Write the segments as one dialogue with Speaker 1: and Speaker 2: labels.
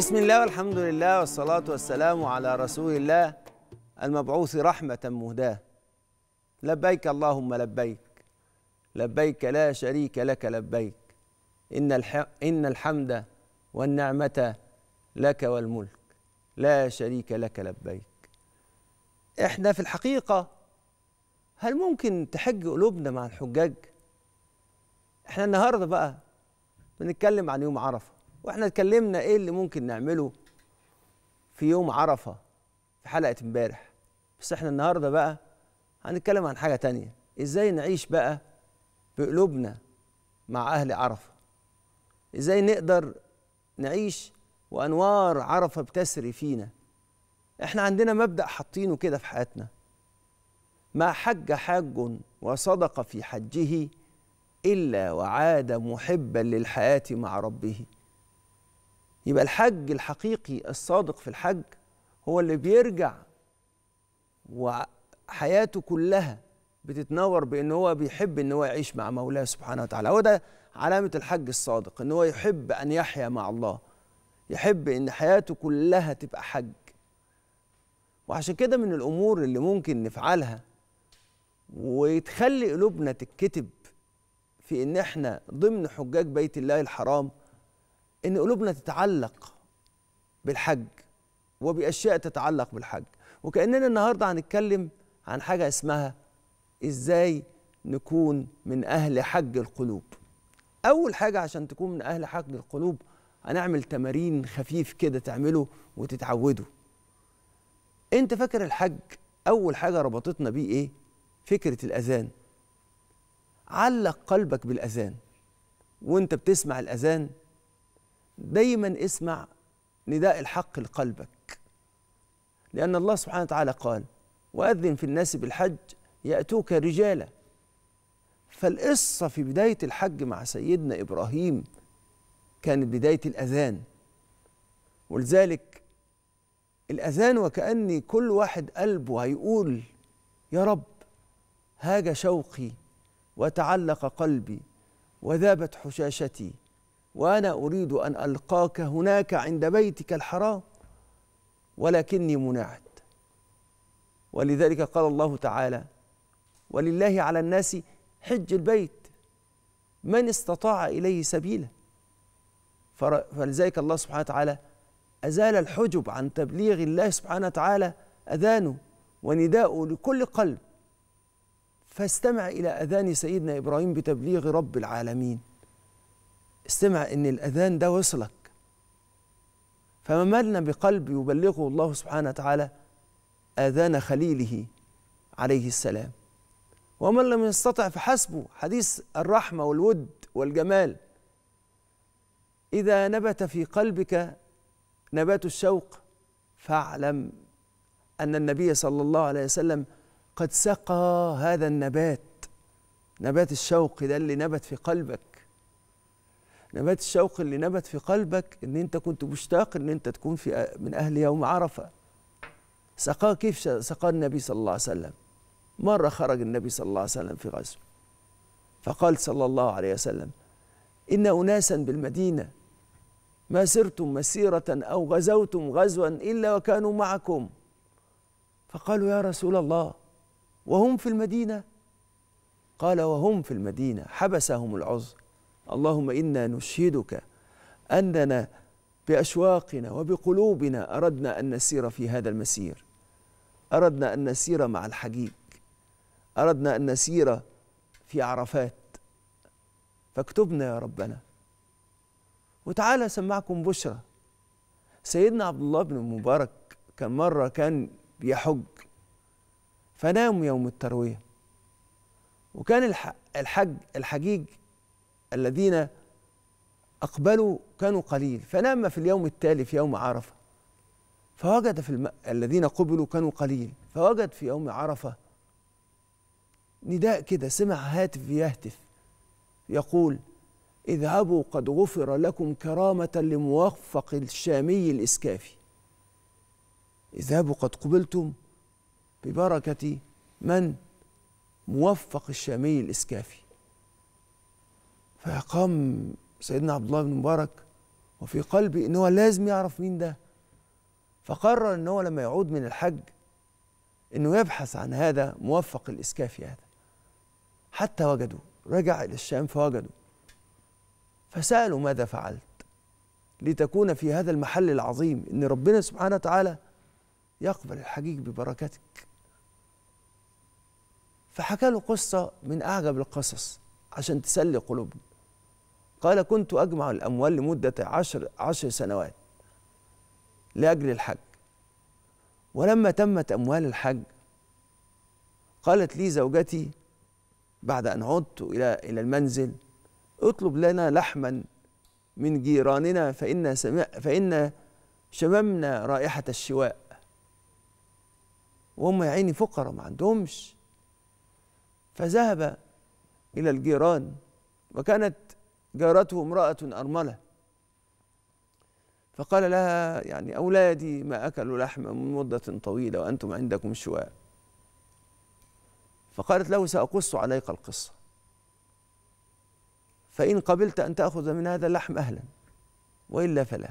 Speaker 1: بسم الله والحمد لله والصلاة والسلام على رسول الله المبعوث رحمة مهداة لبيك اللهم لبيك لبيك لا شريك لك لبيك إن, الح... إن الحمد والنعمة لك والملك لا شريك لك لبيك إحنا في الحقيقة هل ممكن تحج قلوبنا مع الحجاج؟ إحنا النهاردة بقى بنتكلم عن يوم عرفة واحنا اتكلمنا ايه اللي ممكن نعمله في يوم عرفه في حلقه امبارح بس احنا النهارده بقى هنتكلم عن حاجه تانية ازاي نعيش بقى بقلوبنا مع اهل عرفه ازاي نقدر نعيش وانوار عرفه بتسري فينا احنا عندنا مبدا حاطينه كده في حياتنا ما حج حاج وصدق في حجه الا وعاد محبا للحياه مع ربه يبقى الحج الحقيقي الصادق في الحج هو اللي بيرجع وحياته كلها بتتنور بان هو بيحب ان هو يعيش مع مولاه سبحانه وتعالى هو ده علامه الحج الصادق ان هو يحب ان يحيا مع الله يحب ان حياته كلها تبقى حج وعشان كده من الامور اللي ممكن نفعلها وتخلي قلوبنا تتكتب في ان احنا ضمن حجاج بيت الله الحرام ان قلوبنا تتعلق بالحج وباشياء تتعلق بالحج وكاننا النهارده هنتكلم عن حاجه اسمها ازاي نكون من اهل حج القلوب اول حاجه عشان تكون من اهل حج القلوب هنعمل تمارين خفيف كده تعمله وتتعوده انت فاكر الحج اول حاجه ربطتنا بيه ايه فكره الاذان علق قلبك بالاذان وانت بتسمع الاذان دايما اسمع نداء الحق لقلبك لأن الله سبحانه وتعالى قال وأذن في الناس بالحج يأتوك رجالا فالقصة في بداية الحج مع سيدنا إبراهيم كانت بداية الأذان ولذلك الأذان وكأني كل واحد قلبه هيقول يا رب هاج شوقي وتعلق قلبي وذابت حشاشتي وانا اريد ان القاك هناك عند بيتك الحرام ولكني منعت ولذلك قال الله تعالى ولله على الناس حج البيت من استطاع اليه سبيلا فلذلك الله سبحانه وتعالى ازال الحجب عن تبليغ الله سبحانه وتعالى اذانه ونداءه لكل قلب فاستمع الى اذان سيدنا ابراهيم بتبليغ رب العالمين استمع ان الاذان ده وصلك فما مالنا بقلب يبلغه الله سبحانه وتعالى اذان خليله عليه السلام ومن لم يستطع فحسبه حديث الرحمه والود والجمال اذا نبت في قلبك نبات الشوق فاعلم ان النبي صلى الله عليه وسلم قد سقى هذا النبات نبات الشوق ده اللي نبت في قلبك نبات الشوق اللي نبت في قلبك ان انت كنت مشتاق ان انت تكون في من اهل يوم عرفه سقاه كيف سقاه النبي صلى الله عليه وسلم مره خرج النبي صلى الله عليه وسلم في غزو فقال صلى الله عليه وسلم ان اناسا بالمدينه ما سرتم مسيره او غزوتم غزوا الا وكانوا معكم فقالوا يا رسول الله وهم في المدينه قال وهم في المدينه حبسهم العذر اللهم انا نشهدك اننا باشواقنا وبقلوبنا اردنا ان نسير في هذا المسير اردنا ان نسير مع الحجيج اردنا ان نسير في عرفات فاكتبنا يا ربنا وتعالى سمعكم بشرى سيدنا عبد الله بن المبارك كان مره كان بيحج فنام يوم الترويه وكان الحج الحجيج الذين أقبلوا كانوا قليل فنام في اليوم التالي في يوم عرفة فوجد في الم... الذين قبلوا كانوا قليل فوجد في يوم عرفة نداء كده سمع هاتف يهتف يقول اذهبوا قد غفر لكم كرامة لموفق الشامي الإسكافي اذهبوا قد قبلتم ببركة من موفق الشامي الإسكافي فقام سيدنا عبد الله بن مبارك وفي قلبي ان هو لازم يعرف مين ده فقرر ان هو لما يعود من الحج انه يبحث عن هذا موفق الاسكافي هذا حتى وجدوا رجع الى الشام فوجدوا فسالوا ماذا فعلت لتكون في هذا المحل العظيم ان ربنا سبحانه وتعالى يقبل الحجيج ببركتك فحكى له قصه من اعجب القصص عشان تسلي قلوبنا قال كنت أجمع الأموال لمدة عشر, عشر سنوات لأجل الحج ولما تمت أموال الحج قالت لي زوجتي بعد أن عدت إلى إلى المنزل اطلب لنا لحما من جيراننا فإن سمع فإن شممنا رائحة الشواء وهم يا عيني فقراء ما عندهمش فذهب إلى الجيران وكانت جارته امرأة أرملة فقال لها يعني أولادي ما أكلوا لحما من مدة طويلة وأنتم عندكم شواء فقالت له سأقص عليك القصة فإن قبلت أن تأخذ من هذا اللحم أهلا وإلا فلا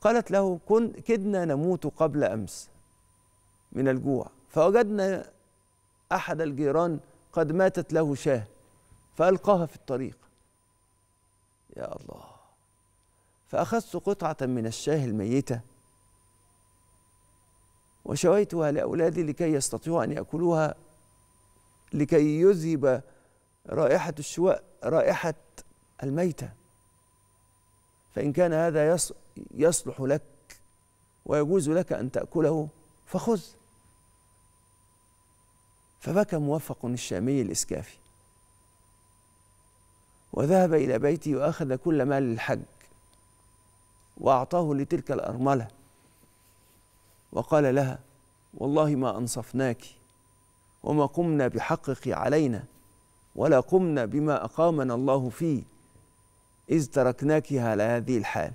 Speaker 1: قالت له كن كدنا نموت قبل أمس من الجوع فوجدنا أحد الجيران قد ماتت له شاه فألقاها في الطريق يا الله فأخذت قطعة من الشاه الميتة وشويتها لأولادي لكي يستطيعوا أن يأكلوها لكي يذهب رائحة الشواء رائحة الميتة فإن كان هذا يصلح لك ويجوز لك أن تأكله فخذ فبكى موفق الشامي الإسكافي وذهب إلى بيته وأخذ كل مال الحج وأعطاه لتلك الأرملة وقال لها والله ما أنصفناك وما قمنا بحقك علينا ولا قمنا بما أقامنا الله فيه إذ تركناك على هذه الحال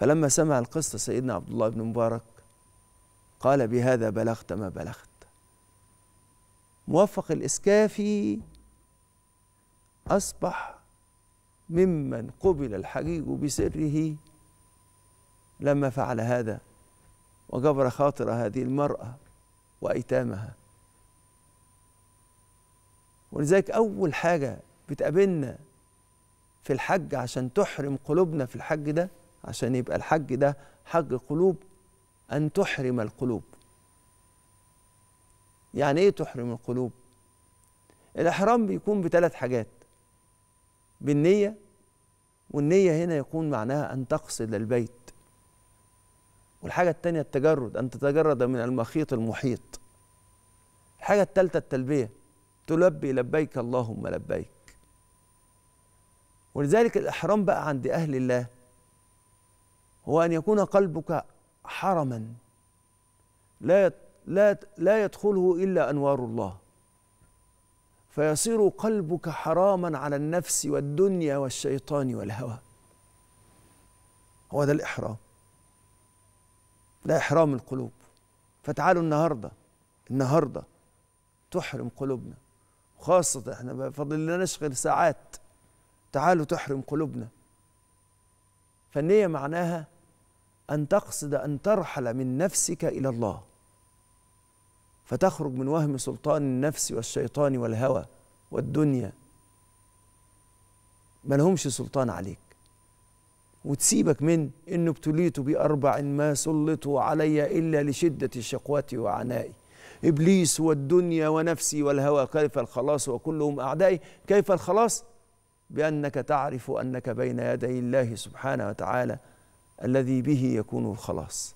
Speaker 1: فلما سمع القصة سيدنا عبد الله بن مبارك قال بهذا بلغت ما بلغت موفق الإسكافي أصبح ممن قبل الحجيج بسره لما فعل هذا وجبر خاطر هذه المرأة وأيتامها ولذلك أول حاجة بتقابلنا في الحج عشان تحرم قلوبنا في الحج ده عشان يبقى الحج ده حج قلوب أن تحرم القلوب يعني إيه تحرم القلوب؟ الإحرام بيكون بثلاث حاجات بالنية والنية هنا يكون معناها أن تقصد البيت والحاجة التانية التجرد أن تتجرد من المخيط المحيط الحاجة التالتة التلبية تلبي لبيك اللهم لبيك ولذلك الإحرام بقى عند أهل الله هو أن يكون قلبك حرما لا لا لا يدخله إلا أنوار الله فيصير قلبك حراما على النفس والدنيا والشيطان والهوى هو ده الإحرام ده إحرام القلوب فتعالوا النهاردة النهاردة تحرم قلوبنا خاصة احنا بفضل الله نشغل ساعات تعالوا تحرم قلوبنا فالنية معناها أن تقصد أن ترحل من نفسك إلى الله فتخرج من وهم سلطان النفس والشيطان والهوى والدنيا ما لهمش سلطان عليك وتسيبك من إن ابتليت بأربع ما سلطوا علي إلا لشدة شقوتي وعنائي إبليس والدنيا ونفسي والهوى كيف الخلاص وكلهم أعدائي كيف الخلاص بأنك تعرف أنك بين يدي الله سبحانه وتعالى الذي به يكون الخلاص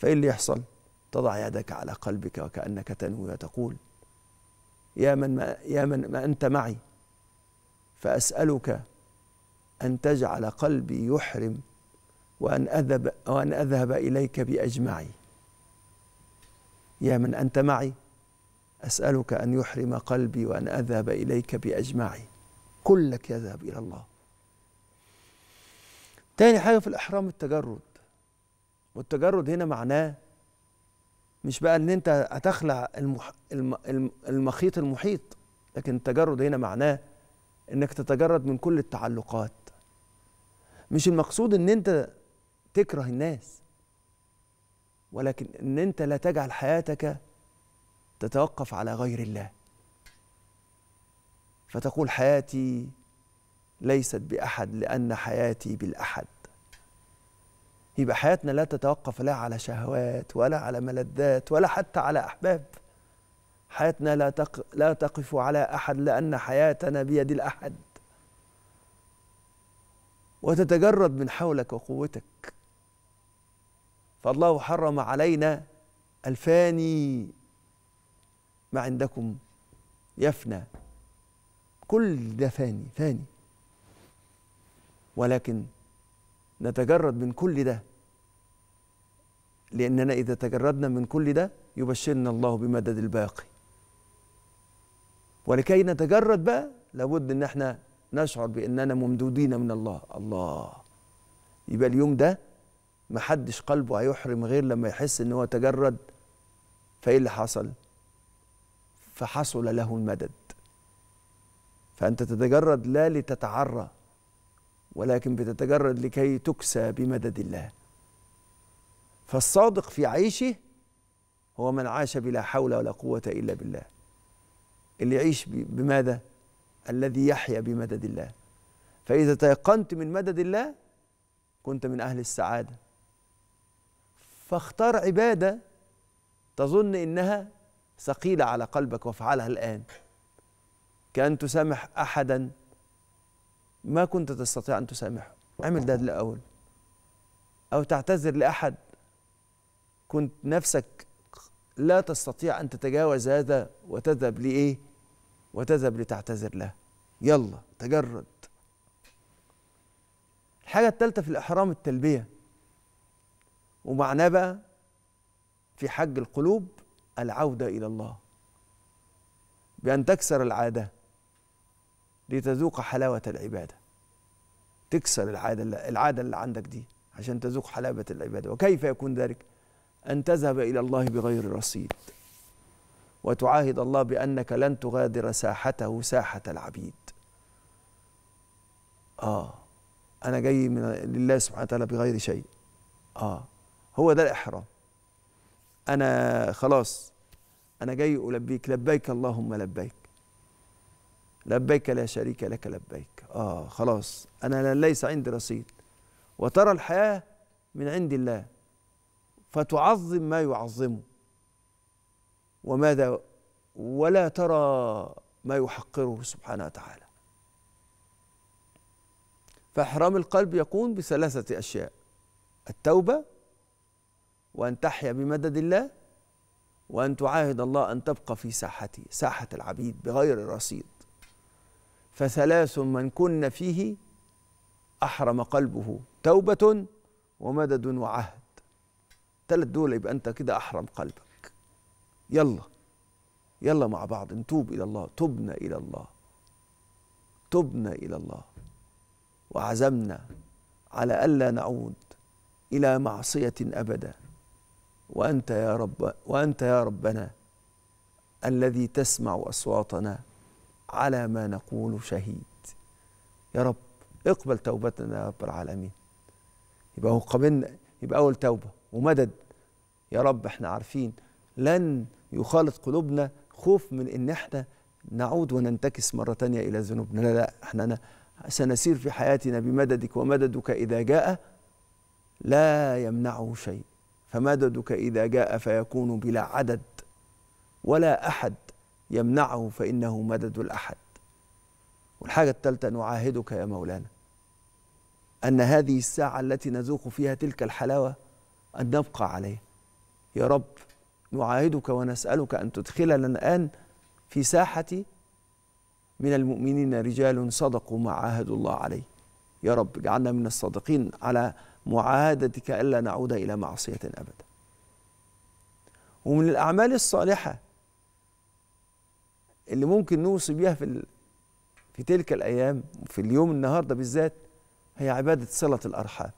Speaker 1: فإيه اللي يحصل؟ تضع يدك على قلبك وكأنك تنوي وتقول يا من ما, يا من ما أنت معي فأسألك أن تجعل قلبي يحرم وأن أذهب وأن أذهب إليك بأجمعي يا من أنت معي أسألك أن يحرم قلبي وأن أذهب إليك بأجمعي كلك يذهب إلى الله تاني حاجة في الإحرام التجرد والتجرد هنا معناه مش بقى ان انت هتخلع المح... الم... المخيط المحيط لكن التجرد هنا معناه انك تتجرد من كل التعلقات مش المقصود ان انت تكره الناس ولكن ان انت لا تجعل حياتك تتوقف على غير الله فتقول حياتي ليست باحد لان حياتي بالاحد يبقى حياتنا لا تتوقف لا على شهوات ولا على ملذات ولا حتى على أحباب حياتنا لا, تق... لا تقف على أحد لأن حياتنا بيد الأحد وتتجرد من حولك وقوتك فالله حرم علينا الفاني ما عندكم يفنى كل ده فاني فاني ولكن نتجرد من كل ده لأننا إذا تجردنا من كل ده يبشرنا الله بمدد الباقي ولكي نتجرد بقى لابد ان احنا نشعر باننا ممدودين من الله الله يبقى اليوم ده محدش قلبه هيحرم غير لما يحس ان هو تجرد فايه اللي حصل فحصل له المدد فانت تتجرد لا لتتعرى ولكن بتتجرد لكي تكسى بمدد الله فالصادق في عيشه هو من عاش بلا حول ولا قوة إلا بالله اللي يعيش بماذا؟ الذي يحيا بمدد الله فإذا تيقنت من مدد الله كنت من أهل السعادة فاختار عبادة تظن إنها ثقيلة على قلبك وافعلها الآن كأن تسامح أحدا ما كنت تستطيع أن تسامحه اعمل ده الأول أو تعتذر لأحد كنت نفسك لا تستطيع أن تتجاوز هذا وتذهب لإيه وتذهب لتعتذر له يلا تجرد الحاجة الثالثة في الإحرام التلبية ومعناه بقى في حج القلوب العودة إلى الله بأن تكسر العادة لتذوق حلاوة العبادة تكسر العادة العادة اللي عندك دي عشان تذوق حلاوة العبادة وكيف يكون ذلك أن تذهب إلى الله بغير رصيد وتعاهد الله بأنك لن تغادر ساحته ساحة العبيد آه أنا جاي من لله سبحانه وتعالى بغير شيء آه هو ده الإحرام أنا خلاص أنا جاي ألبيك لبيك اللهم لبيك لبيك لا شريك لك لبيك آه خلاص أنا ليس عندي رصيد وترى الحياة من عند الله فتعظم ما يعظمه وماذا ولا ترى ما يحقره سبحانه وتعالى فإحرام القلب يكون بثلاثة أشياء التوبة وأن تحيا بمدد الله وأن تعاهد الله أن تبقى في ساحته ساحة العبيد بغير رصيد فثلاث من كن فيه أحرم قلبه توبة ومدد وعهد ثلاث دول يبقى أنت كده أحرم قلبك يلا يلا مع بعض نتوب إلى الله تبنا إلى الله تبنا إلى الله وعزمنا على ألا نعود إلى معصية أبدا وأنت يا رب وأنت يا ربنا الذي تسمع أصواتنا على ما نقول شهيد يا رب اقبل توبتنا يا رب العالمين يبقى هو قابلنا يبقى اول توبه ومدد يا رب احنا عارفين لن يخالط قلوبنا خوف من ان احنا نعود وننتكس مرة تانية إلى ذنوبنا لا لا احنا أنا سنسير في حياتنا بمددك ومددك إذا جاء لا يمنعه شيء فمددك إذا جاء فيكون بلا عدد ولا أحد يمنعه فإنه مدد الأحد والحاجة الثالثة نعاهدك يا مولانا أن هذه الساعة التي نذوق فيها تلك الحلاوة أن نبقى عليها يا رب نعاهدك ونسألك أن تدخلنا الآن في ساحة من المؤمنين رجال صدقوا ما عاهدوا الله عليه يا رب اجعلنا من الصادقين على معاهدتك ألا نعود إلى معصية أبدا ومن الأعمال الصالحة اللي ممكن نوصي بيها في في تلك الايام في اليوم النهارده بالذات هي عباده صله الارحام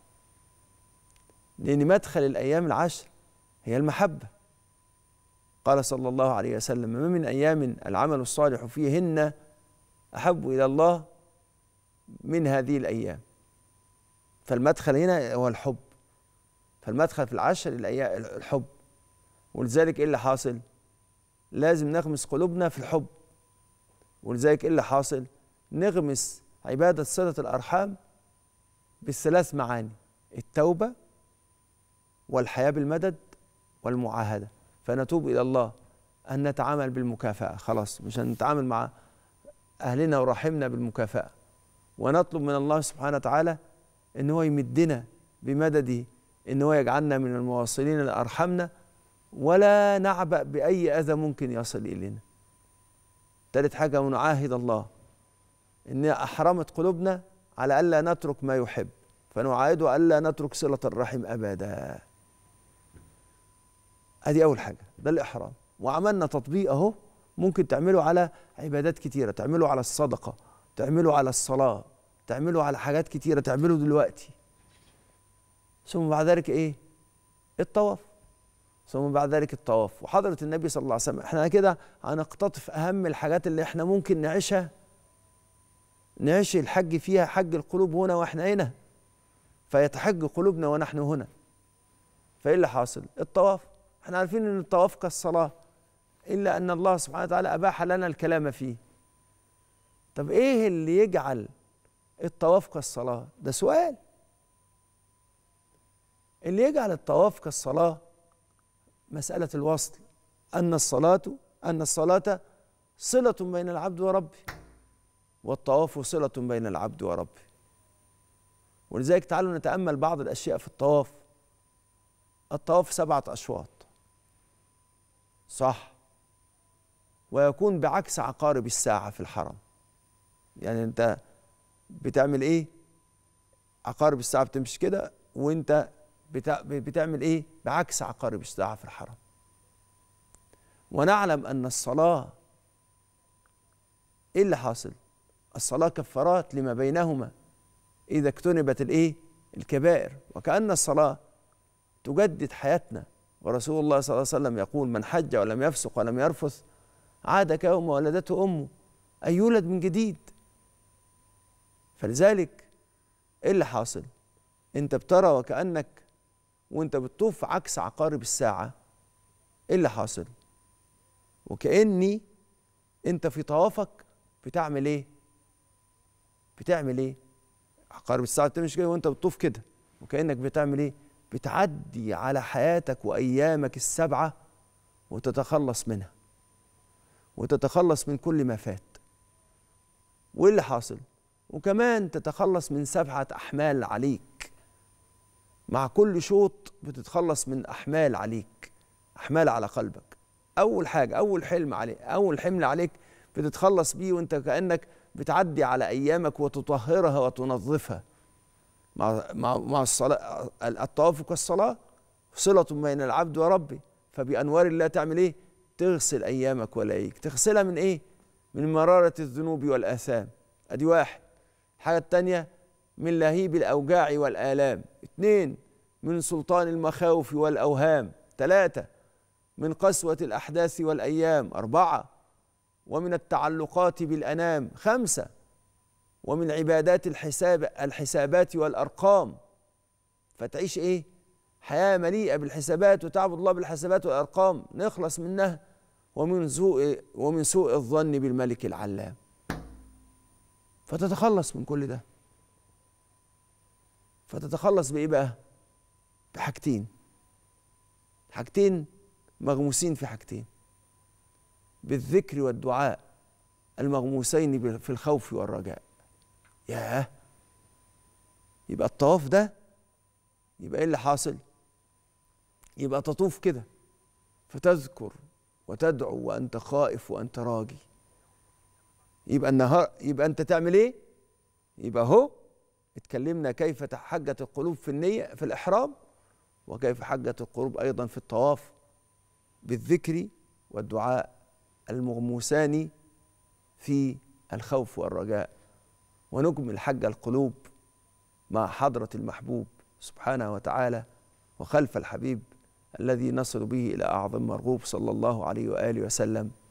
Speaker 1: لان مدخل الايام العشر هي المحبه قال صلى الله عليه وسلم ما من ايام العمل الصالح فيهن احب الى الله من هذه الايام فالمدخل هنا هو الحب فالمدخل في العشر الحب ولذلك ايه اللي حاصل لازم نغمس قلوبنا في الحب ولذلك ايه اللي حاصل نغمس عبادة صلة الأرحام بالثلاث معاني التوبة والحياة بالمدد والمعاهدة فنتوب إلى الله أن نتعامل بالمكافأة خلاص مش هنتعامل مع أهلنا ورحمنا بالمكافأة ونطلب من الله سبحانه وتعالى أن هو يمدنا بمدده أن هو يجعلنا من المواصلين لأرحمنا ولا نعبأ بأي أذى ممكن يصل إلينا تالت حاجة ونعاهد الله إن أحرمت قلوبنا على ألا نترك ما يحب فنعاهده ألا نترك صلة الرحم أبدا أدي أول حاجة ده الإحرام وعملنا تطبيق أهو ممكن تعمله على عبادات كتيرة تعمله على الصدقة تعمله على الصلاة تعمله على حاجات كتيرة تعمله دلوقتي ثم بعد ذلك إيه الطواف ثم بعد ذلك الطواف وحضرة النبي صلى الله عليه وسلم احنا كده هنقتطف أهم الحاجات اللي احنا ممكن نعيشها نعيش الحج فيها حج القلوب هنا واحنا هنا فيتحج قلوبنا ونحن هنا فايه اللي حاصل الطواف احنا عارفين ان الطواف كالصلاة إلا أن الله سبحانه وتعالى أباح لنا الكلام فيه طب ايه اللي يجعل الطواف كالصلاة ده سؤال اللي يجعل الطواف كالصلاة مسألة الوصل أن الصلاة أن الصلاة صلة بين العبد وربه والطواف صلة بين العبد وربه ولذلك تعالوا نتأمل بعض الأشياء في الطواف الطواف سبعة أشواط صح ويكون بعكس عقارب الساعة في الحرم يعني أنت بتعمل إيه عقارب الساعة بتمشي كده وأنت بتعمل ايه بعكس عقارب الساعه في الحرم ونعلم ان الصلاه ايه اللي حاصل الصلاه كفارات لما بينهما اذا اكتنبت الايه الكبائر وكان الصلاه تجدد حياتنا ورسول الله صلى الله عليه وسلم يقول من حج ولم يفسق ولم يرفث عاد كيوم ولدته امه ان يولد من جديد فلذلك ايه اللي حاصل انت بترى وكانك وانت بتطوف عكس عقارب الساعه ايه اللي حاصل وكاني انت في طوافك بتعمل ايه بتعمل ايه عقارب الساعه بتمشي كده وانت بتطوف كده وكانك بتعمل ايه بتعدي على حياتك وايامك السبعه وتتخلص منها وتتخلص من كل ما فات وايه اللي حاصل وكمان تتخلص من سبعه احمال عليك مع كل شوط بتتخلص من احمال عليك احمال على قلبك اول حاجه اول حلم عليك اول حمل عليك بتتخلص بيه وانت كانك بتعدي على ايامك وتطهرها وتنظفها مع مع مع الصلاه الطواف والصلاه صله بين العبد وربه فبانوار الله تعمل ايه تغسل ايامك وليك تغسلها من ايه من مراره الذنوب والاثام ادي واحد الحاجه الثانيه من لهيب الاوجاع والالام اثنين من سلطان المخاوف والأوهام ثلاثة من قسوة الأحداث والأيام أربعة ومن التعلقات بالأنام خمسة ومن عبادات الحساب الحسابات والأرقام فتعيش إيه؟ حياة مليئة بالحسابات وتعبد الله بالحسابات والأرقام نخلص منها ومن سوء ومن سوء الظن بالملك العلام فتتخلص من كل ده فتتخلص بايه بقى بحاجتين حاجتين مغموسين في حاجتين بالذكر والدعاء المغموسين في الخوف والرجاء ياه يبقى الطواف ده يبقى ايه اللي حاصل يبقى تطوف كده فتذكر وتدعو وانت خائف وانت راجي يبقى النهار يبقى انت تعمل ايه يبقى اهو اتكلمنا كيف حجت القلوب في النية في الإحرام وكيف حجت القلوب أيضا في الطواف بالذكر والدعاء المغموسان في الخوف والرجاء ونكمل حج القلوب مع حضرة المحبوب سبحانه وتعالى وخلف الحبيب الذي نصل به إلى أعظم مرغوب صلى الله عليه وآله وسلم